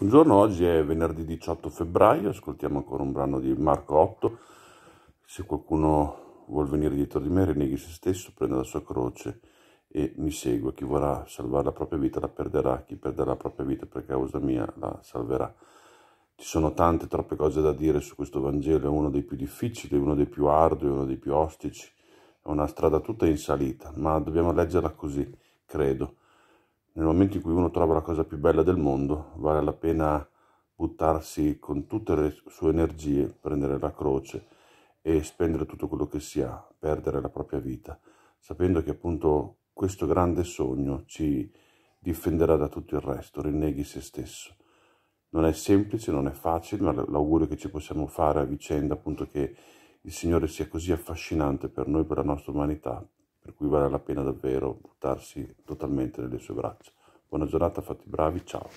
Buongiorno, oggi è venerdì 18 febbraio, ascoltiamo ancora un brano di Marco 8. Se qualcuno vuol venire dietro di me, rinneghi se stesso, prenda la sua croce e mi segua. Chi vorrà salvare la propria vita la perderà, chi perderà la propria vita per causa mia la salverà. Ci sono tante, troppe cose da dire su questo Vangelo, è uno dei più difficili, uno dei più ardui, uno dei più ostici, è una strada tutta in salita, ma dobbiamo leggerla così, credo nel momento in cui uno trova la cosa più bella del mondo, vale la pena buttarsi con tutte le sue energie, prendere la croce e spendere tutto quello che si ha, perdere la propria vita, sapendo che appunto questo grande sogno ci difenderà da tutto il resto, rinneghi se stesso. Non è semplice, non è facile, ma l'augurio che ci possiamo fare a vicenda appunto che il Signore sia così affascinante per noi, per la nostra umanità, per cui vale la pena davvero buttarsi totalmente nelle sue braccia. Buona giornata, fatti bravi, ciao!